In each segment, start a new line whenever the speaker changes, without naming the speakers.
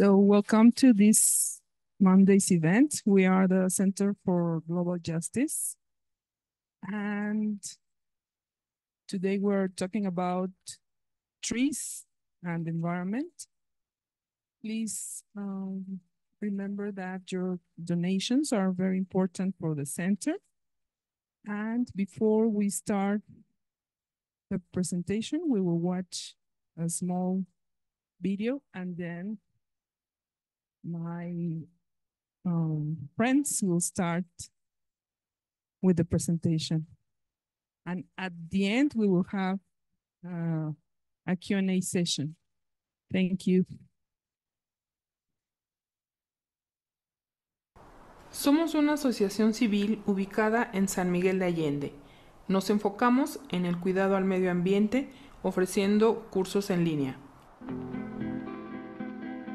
So welcome to this Monday's event. We are the Center for Global Justice. And today we're talking about trees and environment. Please um, remember that your donations are very important for the center. And before we start the presentation, we will watch a small video and then my um, friends will start with the presentation. And at the end, we will have uh, a Q&A session. Thank you. Somos una asociación civil ubicada en San Miguel de Allende. Nos enfocamos en el cuidado al medio ambiente ofreciendo cursos en línea.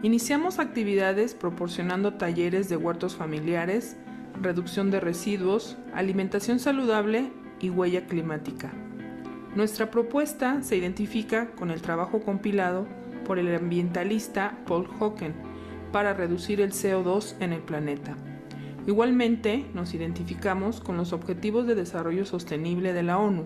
Iniciamos actividades proporcionando talleres de huertos familiares, reducción de residuos, alimentación saludable y huella climática. Nuestra propuesta se identifica con el trabajo compilado por el ambientalista Paul Hawken para reducir el CO2 en el planeta. Igualmente, nos identificamos con los Objetivos de Desarrollo Sostenible de la ONU,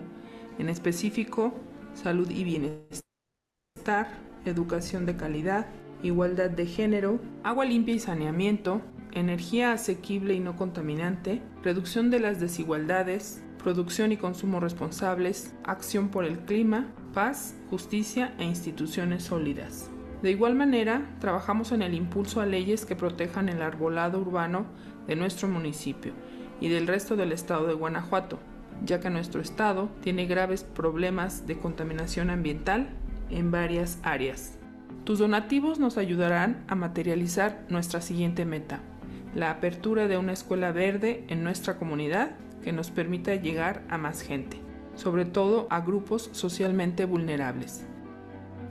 en específico salud y bienestar, educación de calidad, igualdad de género, agua limpia y saneamiento, energía asequible y no contaminante, reducción de las desigualdades, producción y consumo responsables, acción por el clima, paz, justicia e instituciones sólidas. De igual manera, trabajamos en el impulso a leyes que protejan el arbolado urbano de nuestro municipio y del resto del estado de Guanajuato, ya que nuestro estado tiene graves problemas de contaminación ambiental en varias áreas. Tus donativos nos ayudarán a materializar nuestra siguiente meta, la apertura de una escuela verde en nuestra comunidad que nos permita llegar a más gente, sobre todo a grupos socialmente vulnerables.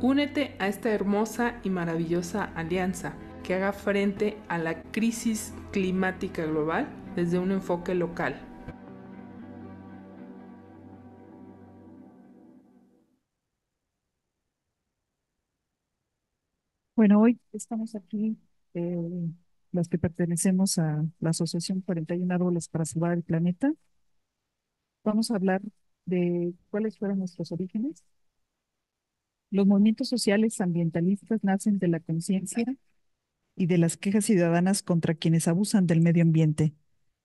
Únete a esta hermosa y maravillosa alianza que haga frente a la crisis climática global desde un enfoque local
Bueno, hoy estamos aquí, eh, las que pertenecemos a la Asociación 41 Árboles para Salvar el Planeta. Vamos a hablar de cuáles fueron nuestros orígenes. Los movimientos sociales ambientalistas nacen de la conciencia y de las quejas ciudadanas contra quienes abusan del medio ambiente,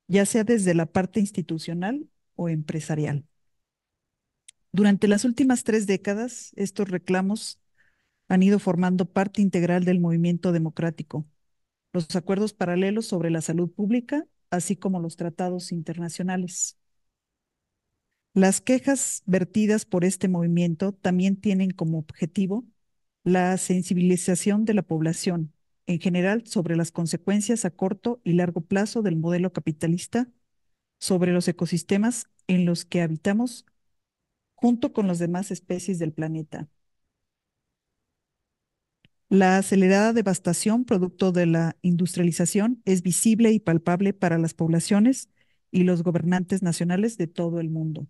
ya sea desde la parte institucional o empresarial. Durante las últimas tres décadas, estos reclamos han ido formando parte integral del movimiento democrático. Los acuerdos paralelos sobre la salud pública, así como los tratados internacionales. Las quejas vertidas por este
movimiento
también tienen como objetivo la sensibilización de la población en general sobre las consecuencias a corto y largo plazo del modelo capitalista sobre los ecosistemas en los que habitamos junto con las demás especies del planeta. La acelerada devastación producto de la industrialización es visible y palpable para las poblaciones y los gobernantes nacionales de todo el mundo.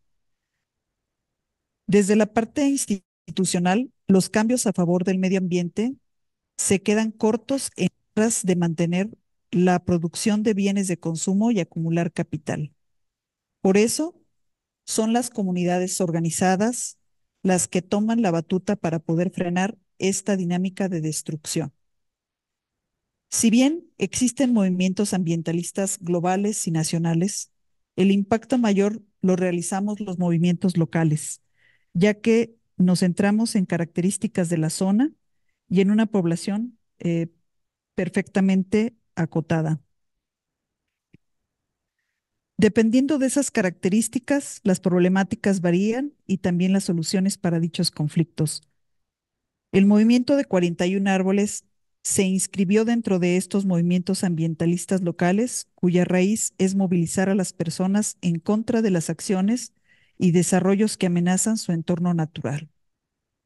Desde la parte institucional, los cambios a favor del medio ambiente se quedan cortos en tras de mantener la producción de bienes de consumo y acumular capital. Por eso, son las comunidades organizadas las que toman la batuta para poder frenar esta dinámica de destrucción. Si bien existen movimientos ambientalistas globales y nacionales, el impacto mayor lo realizamos los movimientos locales, ya que nos centramos en características de la zona y en una población eh, perfectamente acotada. Dependiendo de esas características, las problemáticas varían y también las soluciones para dichos conflictos. El movimiento de 41 árboles se inscribió dentro de estos movimientos ambientalistas locales cuya raíz es movilizar a las personas en contra de las acciones y desarrollos que amenazan su entorno natural.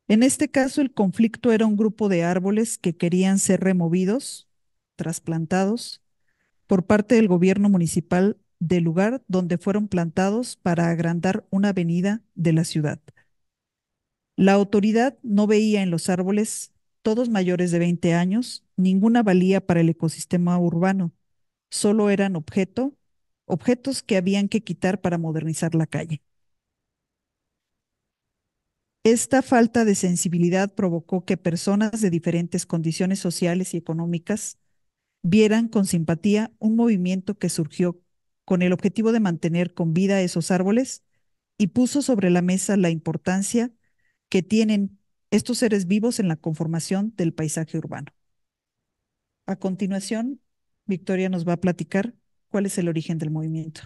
En este caso, el conflicto era un grupo de árboles que querían ser removidos, trasplantados, por parte del gobierno municipal del lugar donde fueron plantados para agrandar una avenida de la ciudad. La autoridad no veía en los árboles, todos mayores de 20 años, ninguna valía para el ecosistema urbano, solo eran objeto, objetos que habían que quitar para modernizar la calle. Esta falta de sensibilidad provocó que personas de diferentes condiciones sociales y económicas vieran con simpatía un movimiento que surgió con el objetivo de mantener con vida esos árboles y puso sobre la mesa la importancia que tienen estos seres vivos en la conformación del paisaje urbano. A continuación, Victoria nos va a platicar cuál es el origen del movimiento.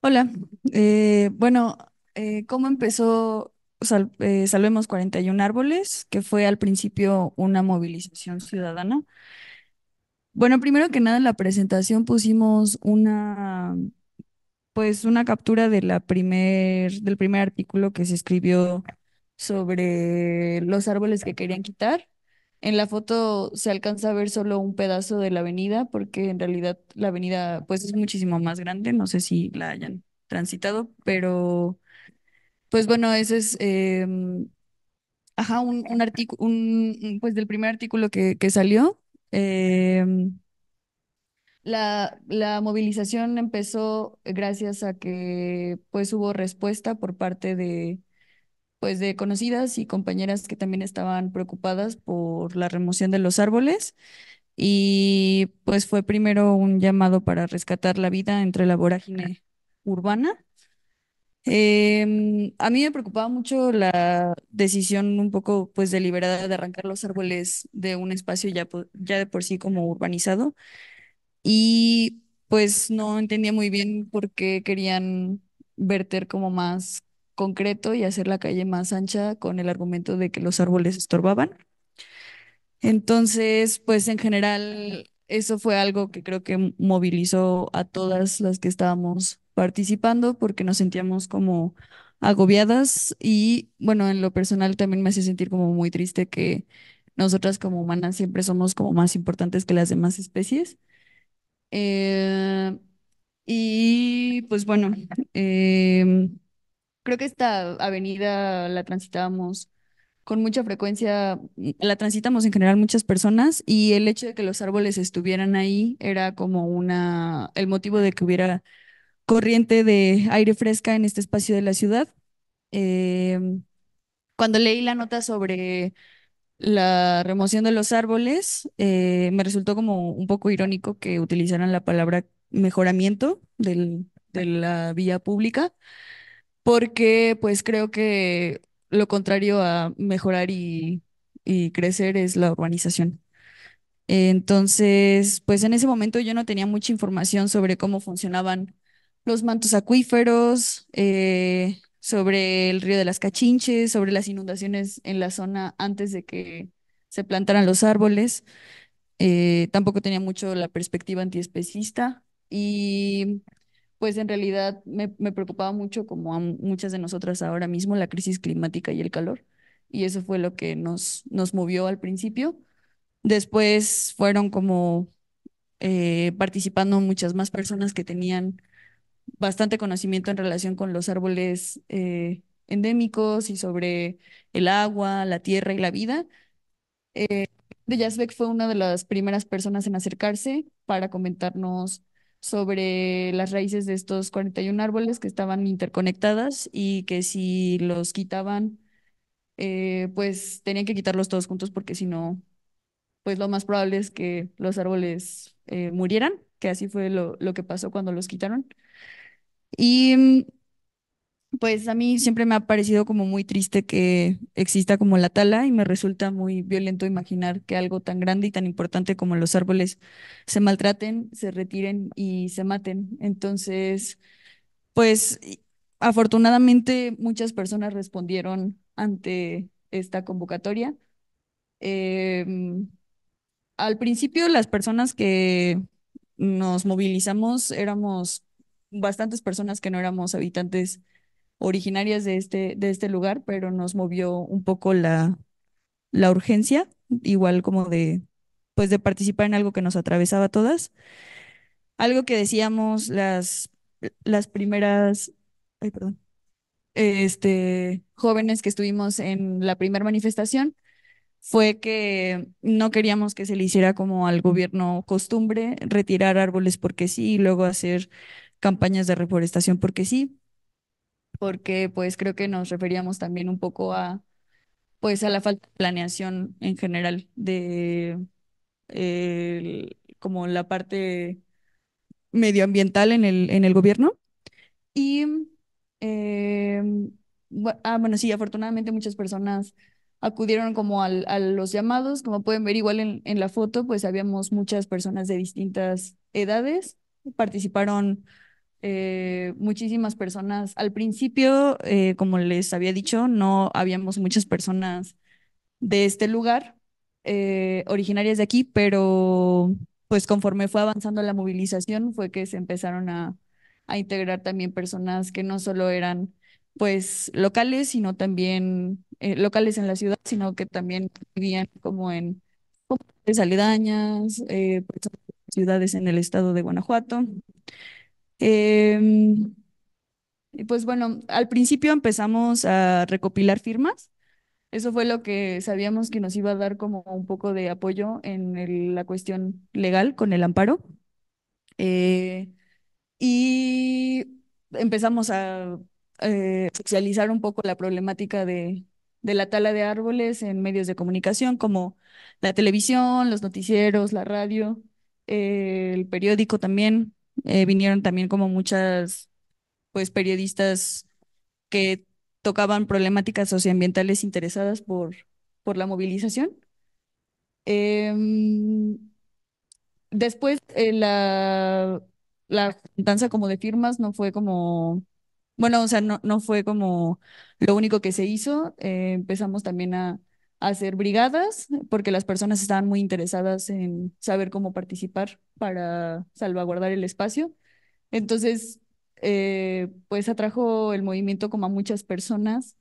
Hola, eh, bueno, eh, ¿cómo empezó eh, Salvemos 41 Árboles? Que fue al principio una movilización ciudadana. Bueno, primero que nada en la presentación pusimos una pues una captura de la primer, del primer artículo que se escribió sobre los árboles que querían quitar. En la foto se alcanza a ver solo un pedazo de la avenida, porque en realidad la avenida pues es muchísimo más grande, no sé si la hayan transitado, pero pues bueno, ese es em, ajá, un, artículo, un, pues del primer artículo que, que salió. Eh, la, movilización empezó gracias a que pues hubo respuesta por parte de pues de conocidas y compañeras que también estaban preocupadas por la remoción de los árboles y pues fue primero un llamado para rescatar la vida entre la vorágine urbana. Em, a mí me preocupaba mucho la decisión un poco pues deliberada de arrancar los árboles de un espacio ya, ya de por sí como urbanizado y pues no entendía muy bien por qué querían verter como más concreto y hacer la calle más ancha con el argumento de que los árboles estorbaban. Entonces, pues en general, eso fue algo que creo que movilizó a todas las que estábamos participando porque nos sentíamos como agobiadas y bueno, en lo personal también me hace sentir como muy triste que nosotras como humanas siempre somos como más importantes que las demás especies. Eh, y pues bueno, eh, creo que esta avenida la transitábamos con mucha frecuencia, la transitamos en general muchas personas y el hecho de que los árboles estuvieran ahí era como una, el motivo de que hubiera corriente de aire fresca en este espacio de la ciudad. Eh, cuando leí la nota sobre la remoción de los árboles, eh, me resultó como un poco irónico que utilizaran la palabra mejoramiento de la vía pública, porque pues creo que lo contrario a mejorar y, crecer es la urbanización. Entonces, pues en ese momento yo no tenía mucha información sobre cómo funcionaban los mantos acuíferos, eh, sobre el río de las Cachinches, sobre las inundaciones en la zona antes de que se plantaran los árboles. Eh, tampoco tenía mucho la perspectiva antiespecista y pues en realidad me, preocupaba mucho, como a muchas de nosotras ahora mismo, la crisis climática y el calor. Y eso fue lo que nos, nos movió al principio. Después fueron como eh, participando muchas más personas que tenían bastante conocimiento en relación con los árboles eh, endémicos y sobre el agua, la tierra y la vida. Eh, de Jasbeck fue una de las primeras personas en acercarse para comentarnos sobre las raíces de estos 41 árboles que estaban interconectadas y que si los quitaban, eh, pues tenían que quitarlos todos juntos porque si no, pues lo más probable es que los árboles murieran, que así fue lo que pasó cuando los quitaron. Y mm, pues a mí siempre me ha parecido como muy triste que exista como la tala y me resulta muy violento imaginar que algo tan grande y tan importante como los árboles se maltraten, se retiren y se maten. Entonces, pues afortunadamente muchas personas respondieron ante esta convocatoria. Em, al principio las personas que nos movilizamos éramos bastantes personas que no éramos habitantes originarias de este, de este lugar, pero nos movió un poco la, la urgencia, igual como de, pues de participar en algo que nos atravesaba a todas. Algo que decíamos las, las primeras, ay, perdón, este, jóvenes que estuvimos en la primera manifestación fue que no queríamos que se le hiciera como al gobierno costumbre, retirar árboles porque sí y luego hacer campañas de reforestación porque sí, porque pues creo que nos referíamos también un poco a pues a la falta de planeación en general de como la parte medioambiental en el, en el gobierno. Y, em, ah, bueno, sí, afortunadamente muchas personas acudieron como al, a los llamados, como pueden ver igual en, en la foto, pues habíamos muchas personas de distintas edades, participaron eh, muchísimas personas. Al principio, eh, como les había dicho, no habíamos muchas personas de este lugar, eh, originarias de aquí, pero pues conforme fue avanzando la movilización fue que se empezaron a, integrar también personas que no solo eran pues locales, sino también locales en la ciudad, sino que también vivían como en comunidades aledañas, pues, ciudades en el estado de Guanajuato. Em, y pues bueno, al principio empezamos a recopilar firmas. Eso fue lo que sabíamos que nos iba a dar como un poco de apoyo en la cuestión legal con el amparo. Eh, y empezamos a eh, socializar un poco la problemática de, la tala de árboles en medios de comunicación como la televisión, los noticieros, la radio, eh, el periódico también. Eh, vinieron también como muchas, pues, periodistas que tocaban problemáticas socioambientales interesadas por, por la movilización. Em, después, eh, la, la como de firmas no fue como, bueno, o sea, no, no fue como lo único que se hizo. Eh, empezamos también a hacer brigadas porque las personas estaban muy interesadas en saber cómo participar para salvaguardar el espacio. Entonces, eh, pues atrajo el movimiento como a muchas personas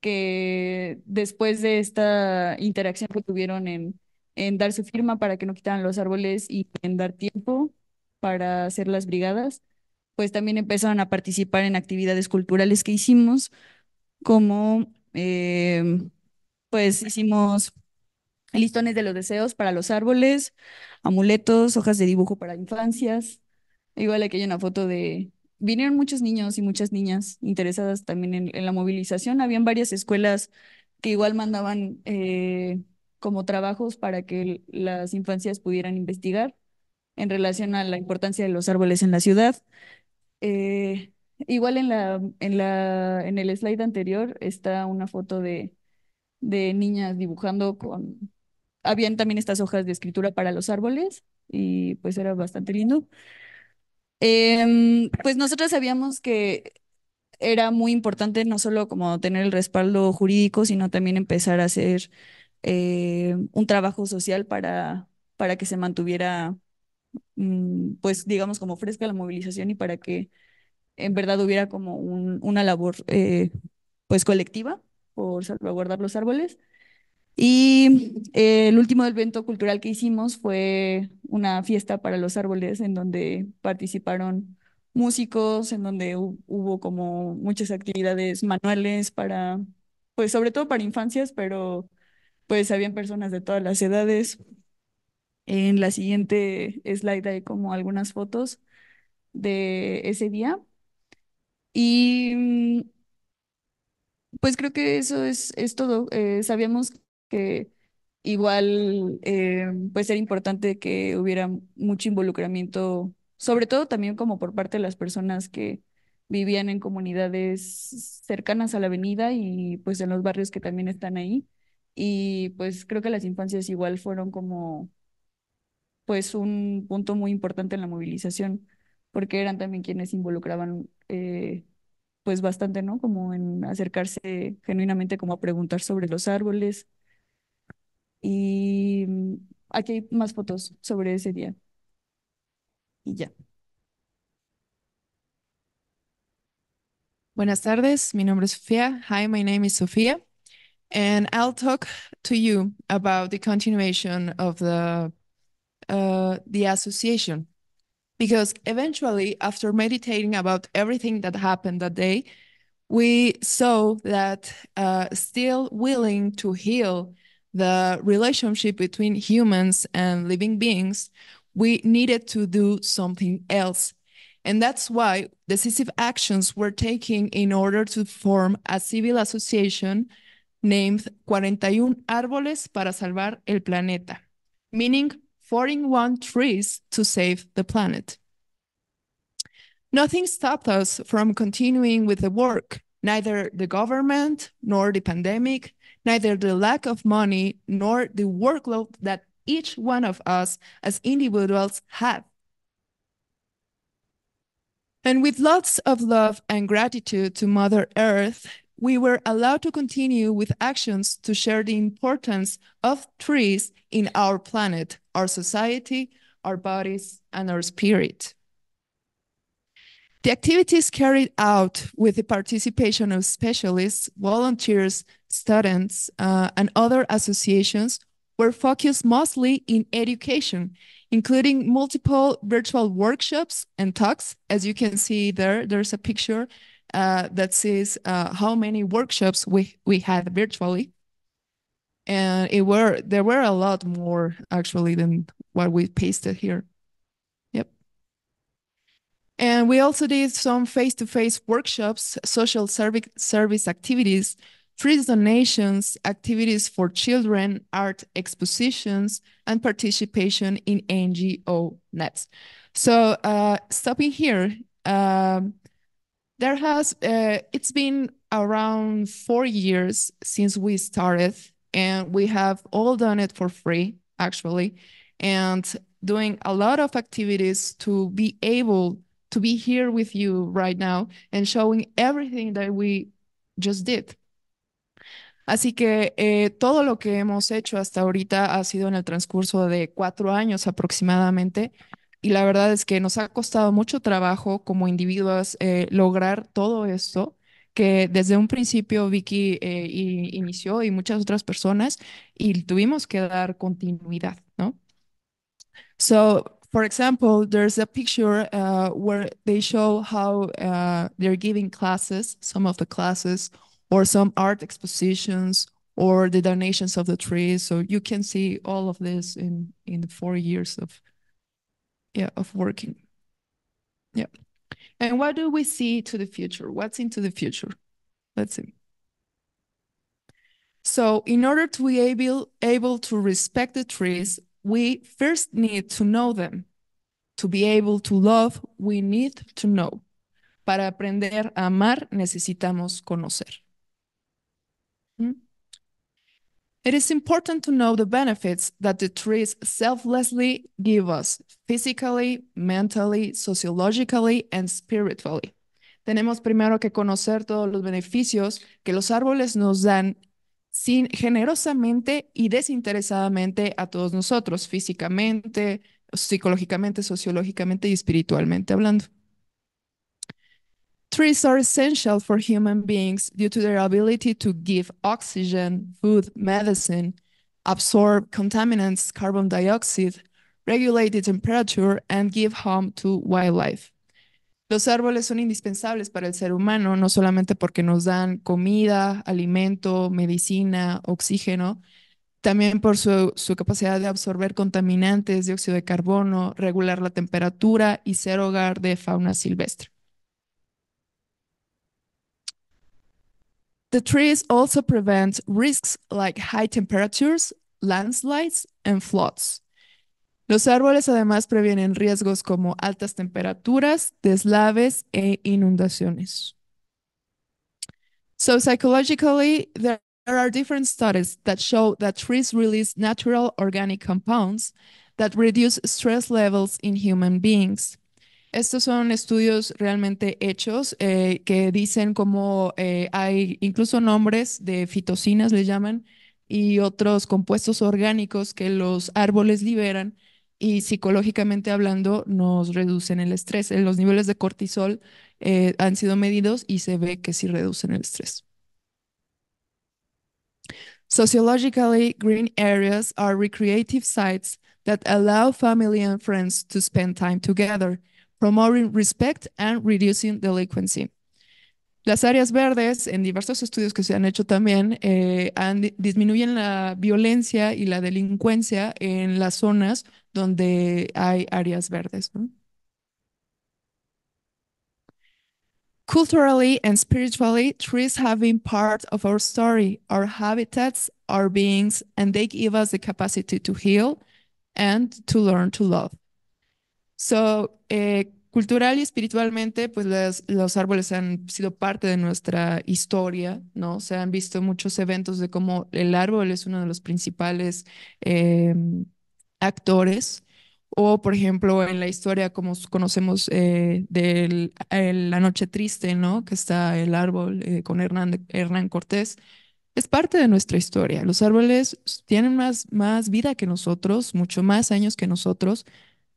que después de esta interacción que tuvieron en, en dar su firma para que no quitaran los árboles y en dar tiempo para hacer las brigadas, pues también empezaron a participar en actividades culturales que hicimos, como eh, pues hicimos listones de los deseos para los árboles, amuletos, hojas de dibujo para infancias. Igual aquí hay una foto de... Vinieron muchos niños y muchas niñas interesadas también en, la movilización. Habían varias escuelas que igual mandaban eh, como trabajos para que las infancias pudieran investigar en relación a la importancia de los árboles en la ciudad. Eh, igual en, la, en, la, en el slide anterior está una foto de de niñas dibujando con... Habían también estas hojas de escritura para los árboles y pues era bastante lindo. Em, pues nosotros sabíamos que era muy importante no solo como tener el respaldo jurídico, sino también empezar a hacer eh, un trabajo social para, para que se mantuviera, mm, pues digamos, como fresca la movilización y para que en verdad hubiera como una labor eh, pues colectiva por salvaguardar los árboles. Y eh, el último evento cultural que hicimos fue una fiesta para los árboles en donde participaron músicos, en donde hubo como muchas actividades manuales para, pues sobre todo para infancias, pero pues habían personas de todas las edades. En la siguiente slide hay como algunas fotos de ese día. Y mm, pues creo que eso es, es todo. Eh, sabíamos que igual eh, pues, era importante que hubiera mucho involucramiento, sobre todo también como por parte de las personas que vivían en comunidades cercanas a la avenida y pues en los barrios que también están ahí. Y pues creo que las infancias igual fueron como pues un punto muy importante en la movilización, porque eran también quienes involucraban eh, pues bastante, ¿no? Como en acercarse genuinamente como a preguntar sobre los árboles. Y mm, aquí hay más fotos sobre ese día. Y ya.
Buenas tardes, mi nombre es Sofía. Hi, my name is Sofía. And I'll talk to you about the continuation of the, uh, the association. Because eventually, after meditating about everything that happened that day, we saw that uh, still willing to heal the relationship between humans and living beings, we needed to do something else. And that's why decisive actions were taken in order to form a civil association named 41 Árboles para Salvar el Planeta, meaning one trees to save the planet. Nothing stopped us from continuing with the work, neither the government, nor the pandemic, neither the lack of money, nor the workload that each one of us as individuals had. And with lots of love and gratitude to Mother Earth, we were allowed to continue with actions to share the importance of trees in our planet, our society, our bodies, and our spirit. The activities carried out with the participation of specialists, volunteers, students, uh, and other associations were focused mostly in education, including multiple virtual workshops and talks. As you can see there, there's a picture uh, that says uh, how many workshops we we had virtually, and it were there were a lot more actually than what we pasted here. Yep. And we also did some face-to-face workshops, social service service activities, free donations, activities for children, art expositions, and participation in NGO nets. So uh, stopping here. Um, there has uh, it's been around four years since we started and we have all done it for free actually and doing a lot of activities to be able to be here with you right now and showing everything that we just did. Así que eh, todo lo que hemos hecho hasta ahorita ha sido en el transcurso de cuatro años aproximadamente Y la verdad es que nos ha costado mucho trabajo como individuos eh, lograr todo esto que desde un principio Vicky eh, y, inició y muchas otras personas y tuvimos que dar continuidad, ¿no? So, for example, there's a picture uh, where they show how uh, they're giving classes, some of the classes, or some art expositions, or the donations of the trees. So you can see all of this in in the four years of yeah, of working. Yeah. And what do we see to the future? What's into the future? Let's see. So in order to be able, able to respect the trees, we first need to know them. To be able to love, we need to know. Para aprender a amar, necesitamos conocer. It is important to know the benefits that the trees selflessly give us physically, mentally, sociologically, and spiritually. Tenemos primero que conocer todos los beneficios que los árboles nos dan sin, generosamente y desinteresadamente a todos nosotros, físicamente, psicológicamente, sociológicamente y espiritualmente hablando. Trees are essential for human beings due to their ability to give oxygen, food, medicine, absorb contaminants, carbon dioxide, regulate the temperature, and give home to wildlife. Los árboles son indispensables para el ser humano, no solamente porque nos dan comida, alimento, medicina, oxígeno, también por su, su, capacidad de absorber contaminantes, dióxido de carbono, regular la temperatura y ser hogar de fauna silvestre. The trees also prevent risks like high temperatures, landslides, and floods. Los árboles además previenen riesgos como altas temperaturas, deslaves, e inundaciones. So psychologically, there are different studies that show that trees release natural organic compounds that reduce stress levels in human beings. Estos son estudios realmente hechos eh, que dicen cómo eh, hay incluso nombres de fitocinas, le llaman, y otros compuestos orgánicos que los árboles liberan y psicológicamente hablando nos reducen el estrés. Eh, los niveles de cortisol han sido medidos y se ve que sí reducen el estrés. Sociologically, green areas are recreative sites that allow family and friends to spend time together. promoting respect and reducing delinquency. Las áreas verdes, en diversos estudios que se han hecho también, eh, han, disminuyen la violencia y la delincuencia en las zonas donde hay áreas verdes. ¿no? Culturally and spiritually, trees have been part of our story, our habitats, our beings, and they give us the capacity to heal and to learn to love. So, eh, cultural y espiritualmente, pues los árboles han sido parte de nuestra historia, ¿no? Se han visto muchos eventos de cómo el árbol es uno de los principales em, actores. O, por ejemplo, en la historia, como conocemos eh, de La Noche Triste, ¿no? Que está el árbol eh, con Hernán, Hernán Cortés. Es parte de nuestra historia. Los árboles tienen más, más vida que nosotros, mucho más años que nosotros,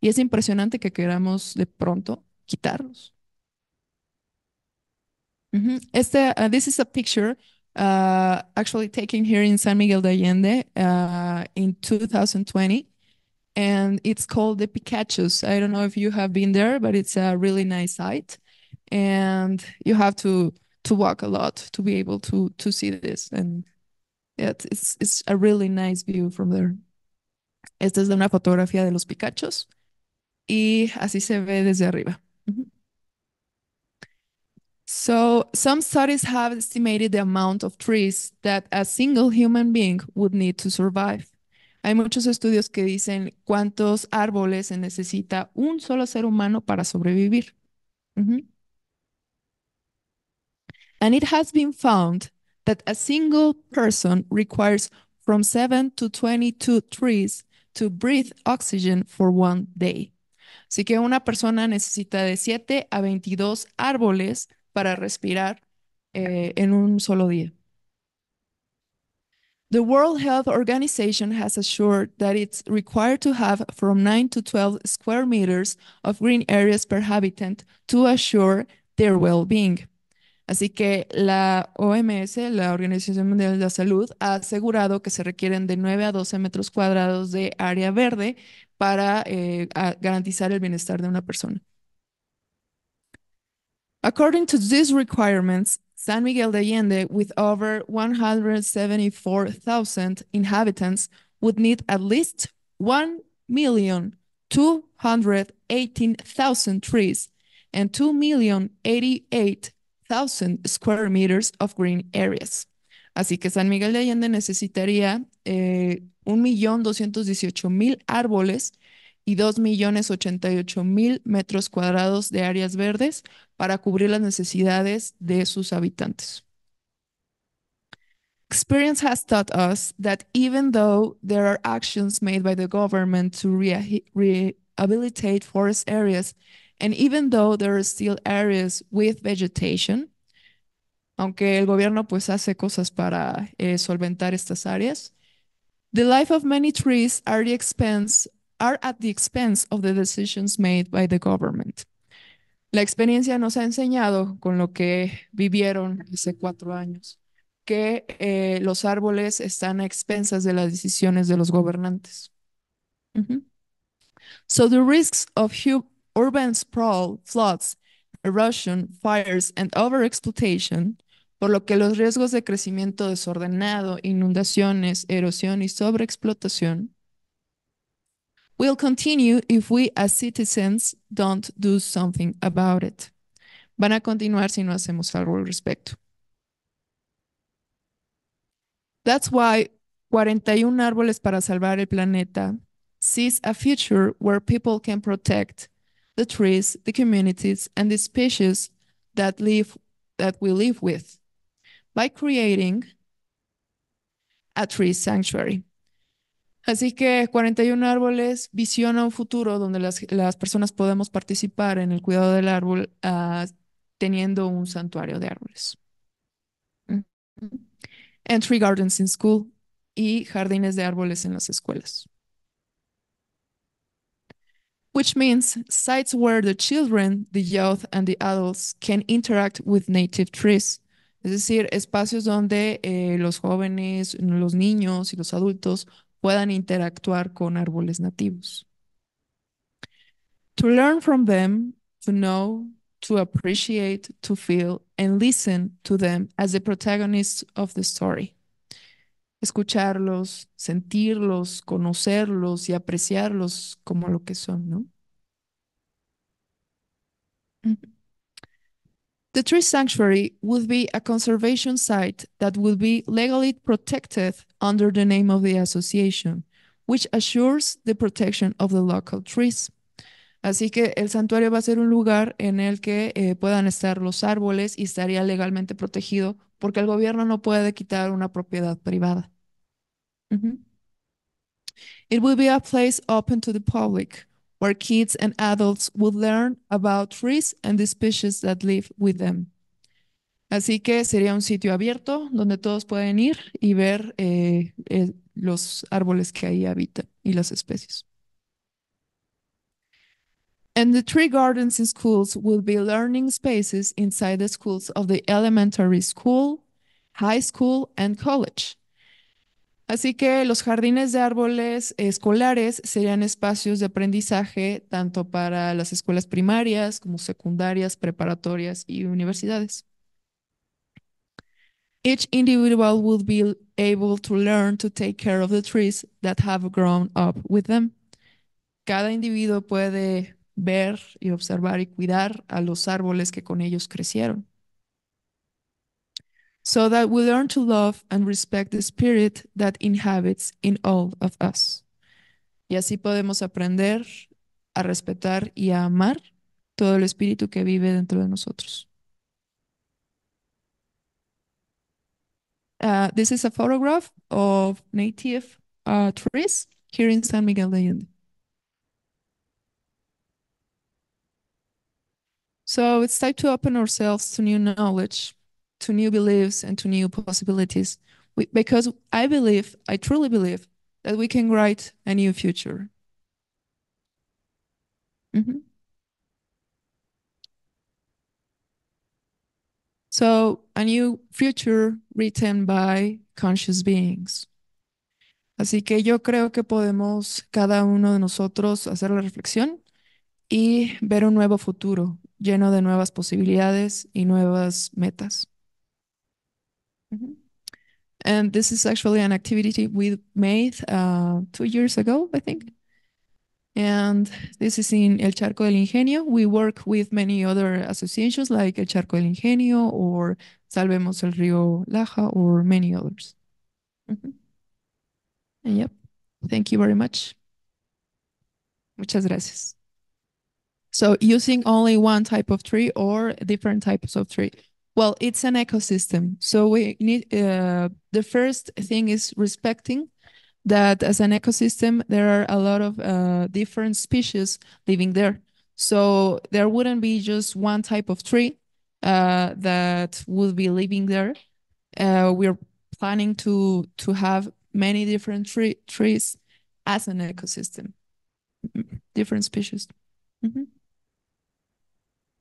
Y es impresionante que queramos de pronto quitarlos. Mm -hmm. Este, uh, this is a picture uh, actually taken here in San Miguel de Allende uh, in 2020, and it's called the Picachos. I don't know if you have been there, but it's a really nice site, and you have to to walk a lot to be able to to see this, and it's it's, it's a really nice view from there. Esta es una fotografía de los Picachos y así se ve desde arriba. So, some studies have estimated the amount of trees that a single human being would need to survive. Hay muchos estudios que dicen cuántos árboles se necesita un solo ser humano para sobrevivir. Mm -hmm. And it has been found that a single person requires from 7 to 22 trees to breathe oxygen for one day. Así que una persona necesita de 7 a 22 árboles para respirar eh, en un solo día. The World Health Organization has assured that it's required to have from 9 to 12 square meters of green areas per habitant to assure their well-being. Así que la OMS, la Organización Mundial de la Salud, ha asegurado que se requieren de 9 a 12 metros cuadrados de área verde para eh, garantizar el bienestar de una persona. According to these requirements, San Miguel de Allende, with over 174,000 inhabitants, would need at least 1,218,000 trees and 2,088,000 square meters of green areas. Así que San Miguel de Allende necesitaría eh, 1.218.000 árboles y 2.088.000 metros cuadrados de áreas verdes para cubrir las necesidades de sus habitantes. Experience has taught us that even though there are actions made by the government to rehabilitate forest areas, and even though there are still areas with vegetation, aunque el gobierno pues hace cosas para eh, solventar estas áreas, The life of many trees are, the expense, are at the expense of the decisions made by the government. La experiencia nos ha enseñado, con lo que vivieron hace cuatro años, que eh, los árboles están a expensas de las decisiones de los gobernantes. So the risks of urban sprawl, floods, erosion, fires, and overexploitation por lo que los riesgos de crecimiento desordenado, inundaciones, erosión y sobreexplotación will continue if we as citizens don't do something about it. Van a continuar si no hacemos algo al respecto. That's why 41 árboles para salvar el planeta sees a future where people can protect the trees, the communities, and the species that live that we live with. by creating a tree sanctuary. Así que 41 árboles visiona un futuro donde las, las personas podemos participar en el cuidado del árbol uh, teniendo un santuario de árboles. Mm-hmm. And tree gardens in school y jardines de árboles en las escuelas. Which means sites where the children, the youth, and the adults can interact with native trees Es decir, espacios donde eh, los jóvenes, los niños y los adultos puedan interactuar con árboles nativos. To learn from them, to know, to appreciate, to feel and listen to them as the protagonists of the story. Escucharlos, sentirlos, conocerlos y apreciarlos como lo que son, ¿no? The tree sanctuary would be a conservation site that would be legally protected under the name of the association, which assures the protection of the local trees. Así que el santuario va a ser un lugar en el que eh, puedan estar los árboles y estaría legalmente protegido porque el gobierno no puede quitar una propiedad privada. Mm -hmm. It will be a place open to the public, where kids and adults will learn about trees and the species that live with them. Así que sería un sitio abierto donde todos pueden ir y ver eh, eh, los árboles que ahí habitan y las especies. And the tree gardens in schools will be learning spaces inside the schools of the elementary school, high school, and college. Así que los jardines de árboles escolares serían espacios de aprendizaje tanto para las escuelas primarias como secundarias, preparatorias y universidades. Each individual would be able to learn to take care of the trees that have grown up with them. Cada individuo puede ver y observar y cuidar a los árboles que con ellos crecieron. so that we learn to love and respect the spirit that inhabits in all of us. Y así podemos aprender a respetar y a amar todo el espíritu que vive dentro de nosotros. Uh, this is a photograph of native uh, trees here in San Miguel de Allende. So it's time to open ourselves to new knowledge to new beliefs and to new possibilities. We, because I believe, I truly believe, that we can write a new future. Mm-hmm. So, a new future written by conscious beings. Así que yo creo que podemos cada uno de nosotros hacer la reflexión y ver un nuevo futuro lleno de nuevas posibilidades y nuevas metas. Mm -hmm. And this is actually an activity we made uh, two years ago, I think. And this is in El Charco del Ingenio. We work with many other associations like El Charco del Ingenio or Salvemos el Río Laja or many others. Mm -hmm. And yep, thank you very much. Muchas gracias. So using only one type of tree or different types of tree. Well, it's an ecosystem. So we need uh, the first thing is respecting that as an ecosystem, there are a lot of uh, different species living there. So there wouldn't be just one type of tree uh, that would be living there. Uh, we're planning to to have many different tree, trees as an ecosystem, mm-hmm. different species.
Mm -hmm.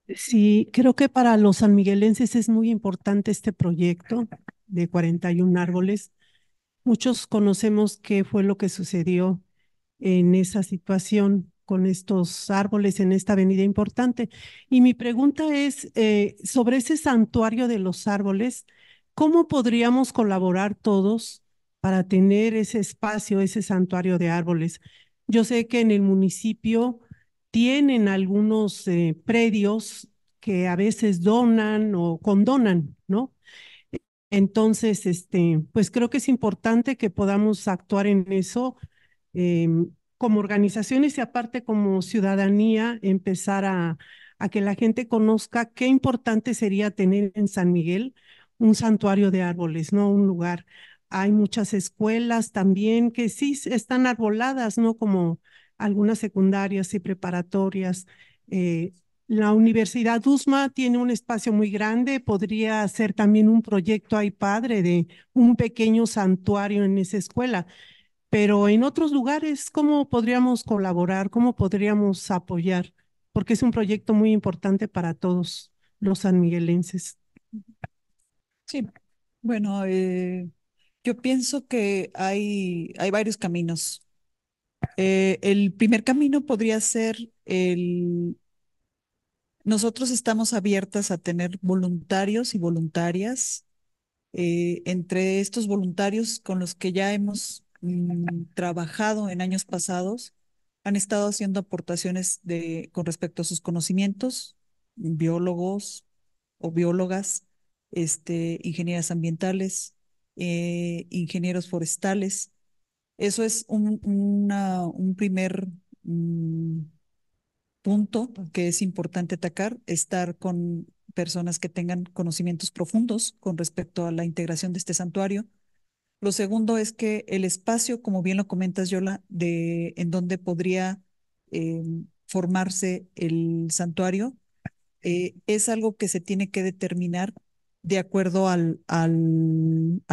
Sí, creo que para los sanmiguelenses es muy importante este proyecto de 41 árboles. Muchos conocemos qué fue lo que sucedió en esa situación con estos árboles en esta avenida importante. Y mi pregunta es eh, sobre ese santuario de los árboles, ¿cómo podríamos colaborar todos para tener ese espacio, ese santuario de árboles? Yo sé que en el municipio tienen algunos eh, predios que a veces donan o condonan, ¿no? Entonces, este, pues creo que es importante que podamos actuar en eso em, como organizaciones y aparte como ciudadanía, empezar a, a que la gente conozca qué importante sería tener en San Miguel un santuario de árboles, ¿no? Un lugar. Hay muchas escuelas también que sí están arboladas, ¿no? Como algunas secundarias y preparatorias. Eh, la Universidad USMA tiene un espacio muy grande, podría ser también un proyecto ahí padre de un pequeño santuario en esa escuela, pero en otros lugares, ¿cómo podríamos colaborar? ¿Cómo podríamos apoyar? Porque es un proyecto muy importante para todos los sanmiguelenses.
Sí, bueno, eh, yo pienso que hay, hay varios caminos eh, el primer camino podría ser el... Nosotros estamos abiertas a tener voluntarios y voluntarias. Eh, entre estos voluntarios con los que ya hemos mm, trabajado en años pasados, han estado haciendo aportaciones de, con respecto a sus conocimientos, biólogos o biólogas, este, ingenieras ambientales, eh, ingenieros forestales eso es un, un primer mm, punto que es importante atacar, estar con personas que tengan conocimientos profundos con respecto a la integración de este santuario. Lo segundo es que el espacio, como bien lo comentas, Yola, de, en donde podría eh, formarse el santuario, eh, es algo que se tiene que determinar de acuerdo al, a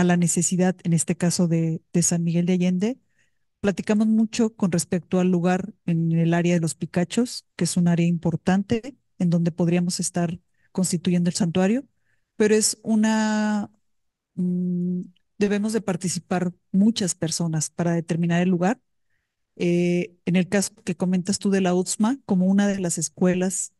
la necesidad, en este caso de, San Miguel de Allende. Platicamos mucho con respecto al lugar en el área de los Picachos, que es un área importante en donde podríamos estar constituyendo el santuario, pero es una... Mm, debemos de participar muchas personas para determinar el lugar. Eh, en el caso que comentas tú de la UTSMA, como una de las escuelas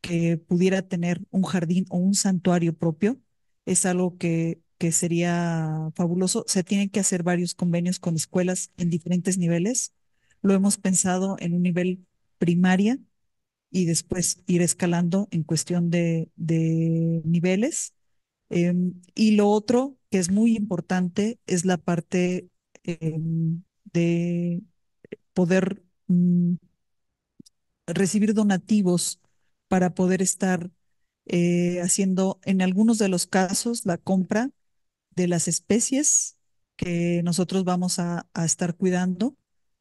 que pudiera tener un jardín o un santuario propio, es algo que, sería fabuloso. Se tienen que hacer varios convenios con escuelas en diferentes niveles. Lo hemos pensado en un nivel primaria y después ir escalando en cuestión de, niveles. Em, y lo otro que es muy importante es la parte em, de poder mm, recibir donativos para poder estar eh, haciendo en algunos de los casos la compra de las especies que nosotros vamos a, estar cuidando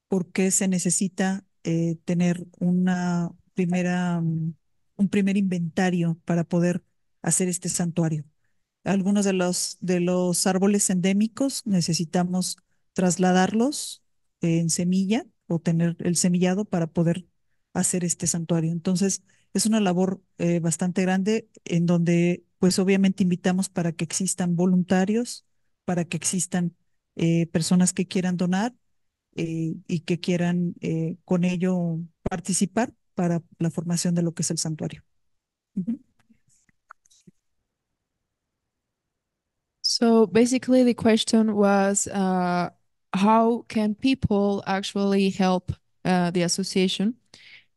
porque se necesita eh, tener una primera, mm, un primer inventario para poder hacer este santuario. Algunos de los, de los árboles endémicos necesitamos trasladarlos en semilla o tener el semillado para poder hacer este santuario. Entonces, es una labor eh, bastante grande en donde pues obviamente invitamos para que existan voluntarios, para que existan eh, personas que quieran donar eh, y que quieran con ello participar para la formación de lo que es el santuario.
So basically the question was uh, how can people actually help uh, the association?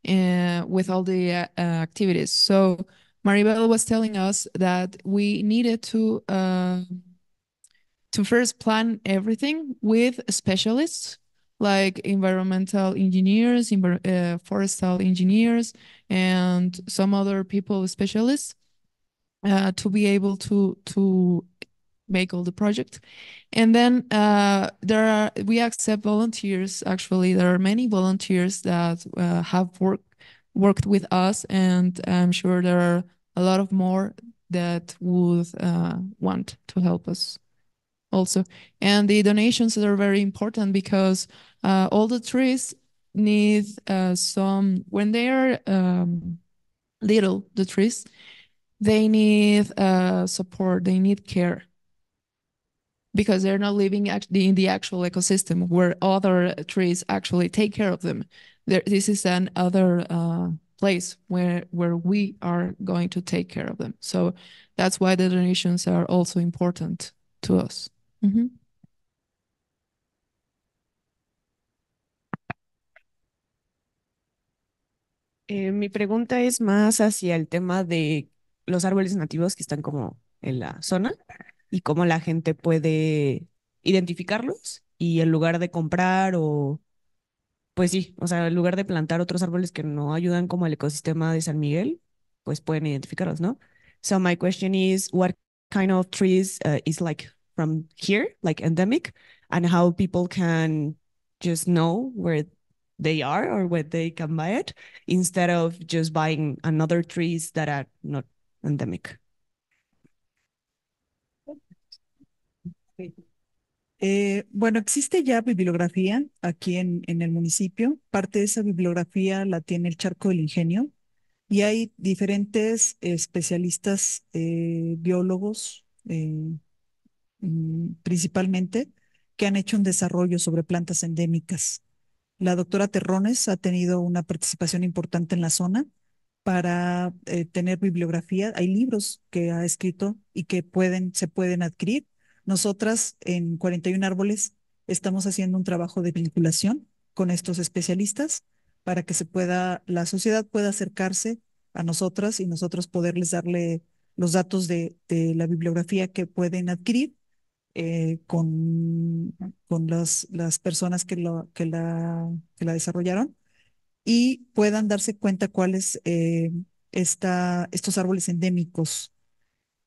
Uh, with all the uh, activities. So Maribel was telling us that we needed to um, to first plan everything with specialists like environmental engineers, uh, forestal engineers, and some other people specialists uh, to be able to to make all the project and then uh, there are we accept volunteers actually there are many volunteers that uh, have worked worked with us and i'm sure there are a lot of more that would uh, want to help us also and the donations are very important because uh, all the trees need uh, some when they are um, little the trees they need uh, support they need care because they're not living in the actual ecosystem where other trees actually take care of them. There, this is an other uh, place where where we are going to take care of them. So that's why the donations are also important to us.
Mm -hmm.
eh, mi pregunta es más hacia el tema de los árboles nativos que están como en la zona y cómo la gente puede identificarlos y en lugar de comprar o, pues sí, o sea, en lugar de plantar otros árboles que no ayudan como al ecosistema de San Miguel, pues pueden identificarlos, ¿no? So my question is, what kind of trees uh, is like from here, like endemic, and how people can just know where they are or where they can buy it instead of just buying another trees that are not endemic.
Eh, bueno, existe ya bibliografía aquí en, el municipio. Parte de esa bibliografía la tiene el Charco del Ingenio y hay diferentes especialistas eh, biólogos, eh, mm, principalmente, que han hecho un desarrollo sobre plantas endémicas. La doctora Terrones ha tenido una participación importante en la zona para tener bibliografía. Hay libros que ha escrito y que pueden, se pueden adquirir nosotras en 41 Árboles estamos haciendo un trabajo de vinculación con estos especialistas para que se pueda, la sociedad pueda acercarse a nosotras y nosotros poderles darle los datos de, la bibliografía que pueden adquirir eh, con, con las, las personas que, lo, que, la, que la desarrollaron y puedan darse cuenta cuáles eh, estos árboles endémicos.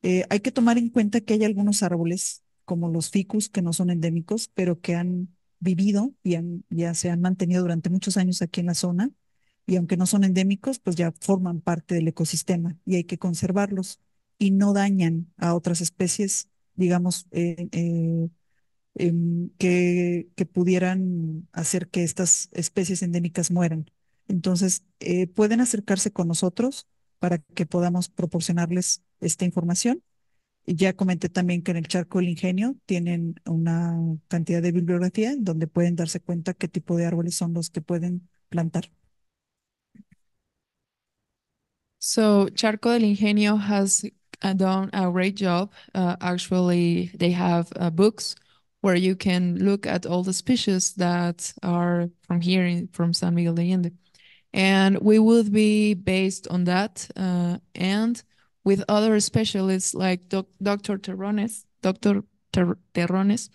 Eh, hay que tomar en cuenta que hay algunos árboles como los ficus, que no son endémicos, pero que han vivido y han, ya se han mantenido durante muchos años aquí en la zona. Y aunque no son endémicos, pues ya forman parte del ecosistema y hay que conservarlos y no dañan a otras especies, digamos, eh, eh, em, que, que, pudieran hacer que estas especies endémicas mueran. Entonces, eh, pueden acercarse con nosotros para que podamos proporcionarles esta información Ya comenté también que en el Charco del Ingenio tienen una cantidad de bibliografía en donde pueden darse cuenta qué tipo de árboles son los que pueden plantar.
So Charco del Ingenio has uh, done a great job. Uh, actually, they have uh, books where you can look at all the species that are from here, in, from San Miguel de Allende. And we would be based on that. Uh, and with other specialists like doc, Dr. Terrones, Dr. Ter Terrones,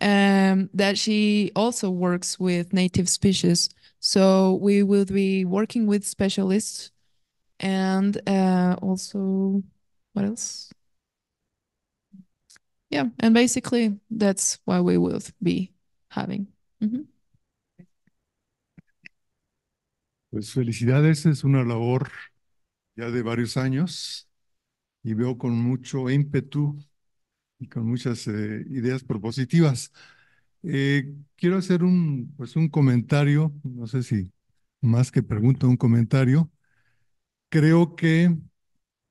um, that she also works with native species. So we will be working with specialists and uh, also, what else? Yeah, and basically that's what we will be having. Mm -hmm.
Pues felicidades, es una labor ya de varios años y veo con mucho ímpetu y con muchas eh, ideas propositivas. Eh, quiero hacer un, pues un comentario, no sé si más que pregunta, un comentario. Creo que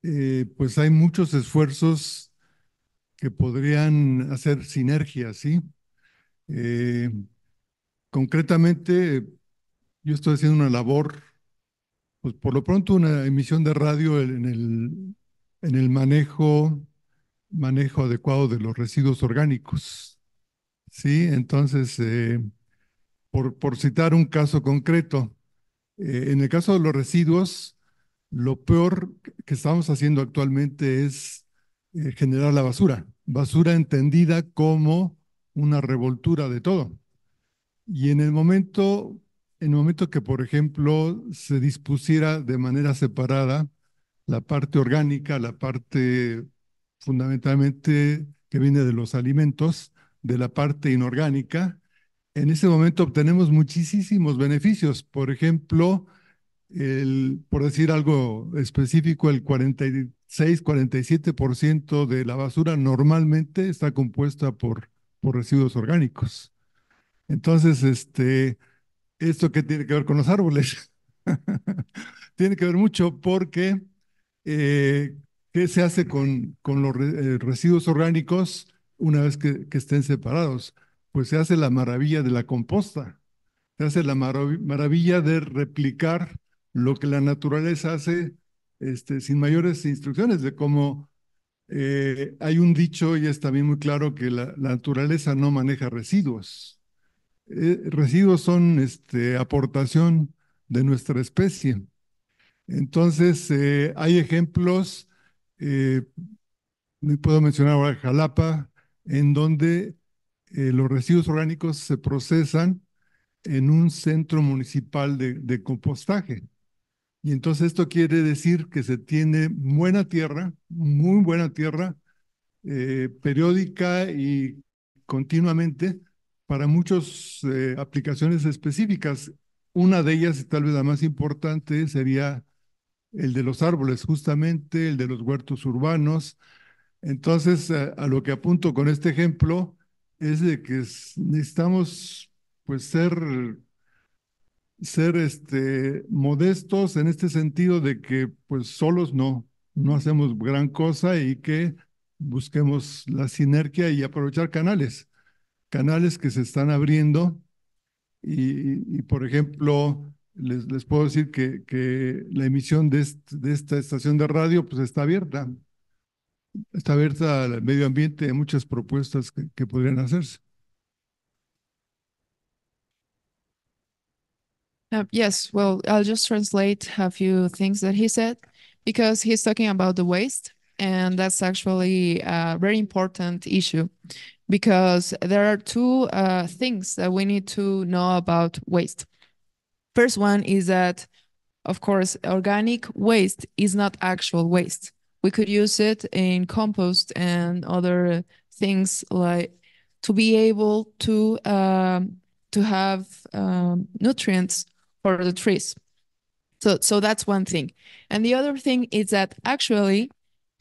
eh, pues hay muchos esfuerzos que podrían hacer sinergia, ¿sí? concretamente, yo estoy haciendo una labor, pues por lo pronto una emisión de radio en el en el manejo, manejo adecuado de los residuos orgánicos. ¿Sí? Entonces, eh, por, por, citar un caso concreto, eh, en el caso de los residuos, lo peor que estamos haciendo actualmente es eh, generar la basura, basura entendida como una revoltura de todo. Y en el momento, en el momento que, por ejemplo, se dispusiera de manera separada la parte orgánica, la parte fundamentalmente que viene de los alimentos, de la parte inorgánica, en ese momento obtenemos muchísimos beneficios. Por ejemplo, por decir algo específico, el 46-47% de la basura normalmente está compuesta por, por residuos orgánicos. Entonces, este, ¿esto qué tiene que ver con los árboles? tiene que ver mucho porque eh, ¿qué se hace con, con los eh, residuos orgánicos una vez que, estén separados? Pues se hace la maravilla de la composta, se hace la maravilla de replicar lo que la naturaleza hace este, sin mayores instrucciones de cómo eh, hay un dicho y es también muy claro que la, naturaleza no maneja residuos. residuos son este, aportación de nuestra especie. Entonces, eh, hay ejemplos, eh, puedo mencionar ahora Jalapa, en donde eh, los residuos orgánicos se procesan en un centro municipal de, compostaje. Y entonces esto quiere decir que se tiene buena tierra, muy buena tierra, eh, periódica y continuamente para muchas aplicaciones específicas. Una de ellas, y tal vez la más importante, sería el de los árboles justamente, el de los huertos urbanos. Entonces, eh, a, lo que apunto con este ejemplo es de que necesitamos pues ser, ser este, modestos en este sentido de que pues solos no, no hacemos gran cosa y que busquemos la sinergia y aprovechar canales, canales que se están abriendo y por ejemplo, les, les puedo decir que, que la emisión de, este, de, esta estación de radio pues está abierta. Está abierta al medio ambiente, muchas propuestas que, que podrían hacerse.
Uh, yes, well, I'll just translate a few things that he said because he's talking about the waste, and that's actually a very important issue because there are two uh, things that we need to know about waste. First one is that, of course, organic waste is not actual waste. We could use it in compost and other things like to be able to um, to have um, nutrients for the trees. So, so that's one thing. And the other thing is that actually,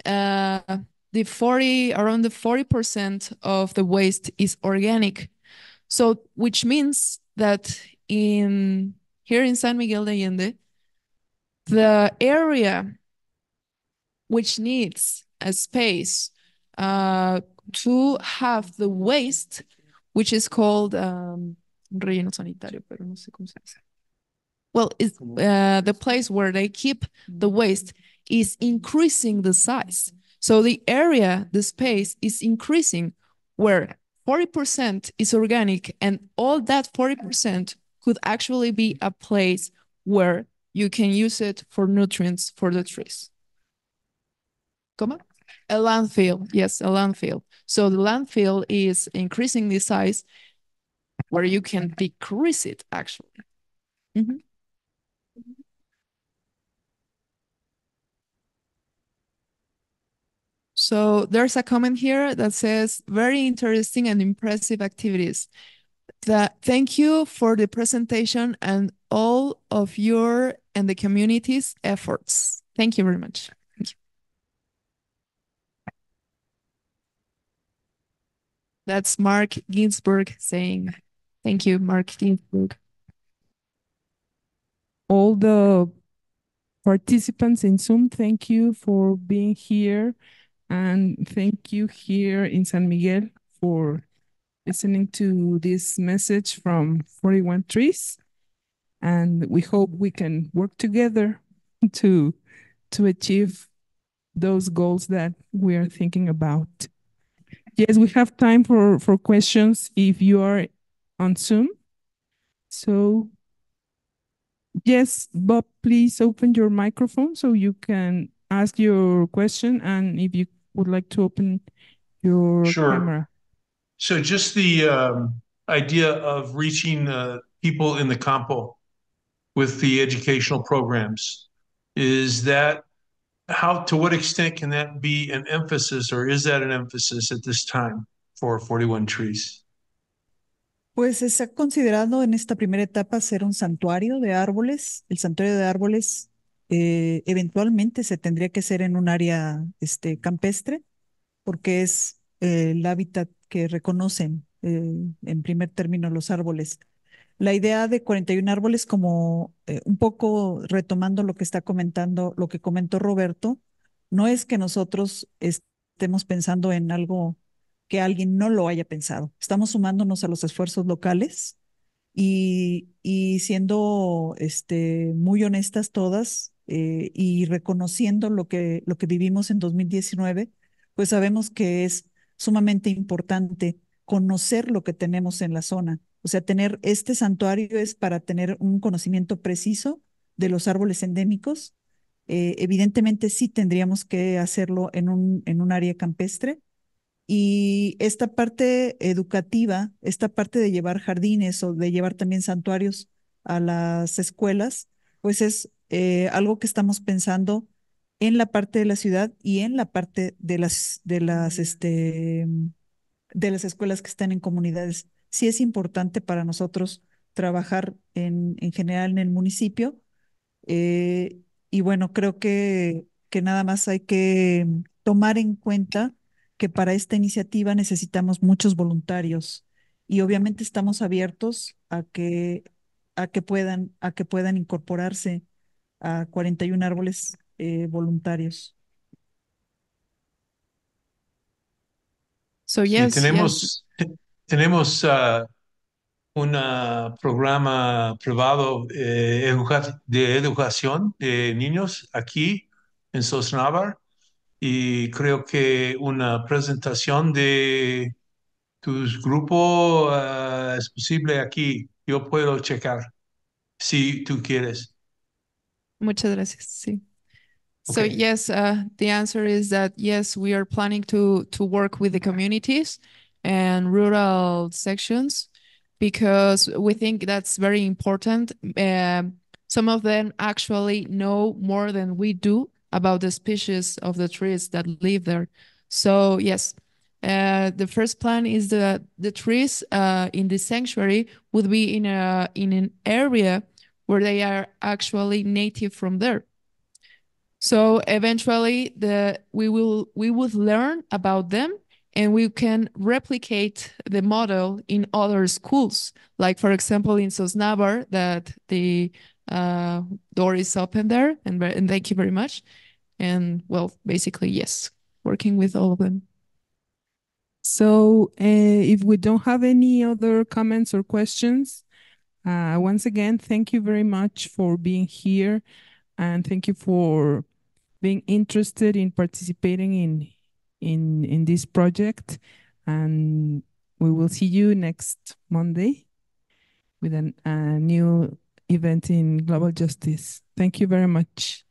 uh, the forty around the forty percent of the waste is organic. So, which means that in here in San Miguel de Allende, the area which needs a space uh, to have the waste, which is called um, relleno sanitario, pero no sé cómo se dice. Well, it's, uh, the place where they keep the waste is increasing the size. So the area, the space is increasing where 40% is organic and all that 40% could actually be a place where you can use it for nutrients for the trees. Come A landfill, yes, a landfill. So the landfill is increasing the size where you can decrease it actually. Mm -hmm. So there's a comment here that says, very interesting and impressive activities that thank you for the presentation and all of your and the community's efforts. Thank you very much. Thank you. That's Mark Ginsburg saying, thank you, Mark Ginsburg.
All the participants in Zoom, thank you for being here. And thank you here in San Miguel for listening to this message from 41 Trees. And we hope we can work together to, to achieve those goals that we are thinking about. Yes, we have time for, for questions if you are on Zoom. So, yes, Bob, please open your microphone so you can ask your question and if you would like to open your sure. camera.
So just the um, idea of reaching uh, people in the Campo with the educational programs is that how to what extent can that be an emphasis or is that an emphasis at this time for 41 trees?
Pues está considerado en esta primera etapa ser un santuario de árboles. El santuario de árboles eh, eventualmente se tendría que ser en un área este, campestre porque es eh, el hábitat que reconocen eh, en primer término los árboles. La idea de 41 árboles como eh, un poco retomando lo que está comentando, lo que comentó Roberto, no es que nosotros estemos pensando en algo que alguien no lo haya pensado. Estamos sumándonos a los esfuerzos locales y, siendo este, muy honestas todas eh, y reconociendo lo que, lo que vivimos en 2019, pues sabemos que es sumamente importante conocer lo que tenemos en la zona. O sea, tener este santuario es para tener un conocimiento preciso de los árboles endémicos. Eh, evidentemente sí tendríamos que hacerlo en un, en un área campestre. Y esta parte educativa, esta parte de llevar jardines o de llevar también santuarios a las escuelas, pues es eh, algo que estamos pensando en la parte de la ciudad y en la parte de las, de las, mm. este, de las escuelas que están en comunidades. Sí es importante para nosotros trabajar en, en general en el municipio. Eh, y bueno, creo que, que nada más hay que tomar en cuenta que para esta iniciativa necesitamos muchos voluntarios y obviamente estamos abiertos a que, a que, puedan, a que puedan incorporarse a 41 árboles eh, voluntarios.
tenemos
tenemos ah, un programa privado eh, de educación de niños aquí en Sosnavar y creo que una presentación de tus grupos ah, es posible aquí. Yo puedo checar si tú quieres.
Muchas gracias, sí. So yes, uh, the answer is that yes, we are planning to to work with the communities and rural sections because we think that's very important. Um, some of them actually know more than we do about the species of the trees that live there. So yes, uh, the first plan is that the trees uh, in the sanctuary would be in a in an area where they are actually native from there. So eventually the we will we would learn about them and we can replicate the model in other schools. Like for example in Sosnavar that the uh, door is open there and, and thank you very much. And well basically yes, working with all of them. So uh, if we don't have any
other comments or questions, uh, once again, thank you very much for being here and thank you for being interested in participating in in in this project and we will see you next monday with an, a new event in global justice thank you very much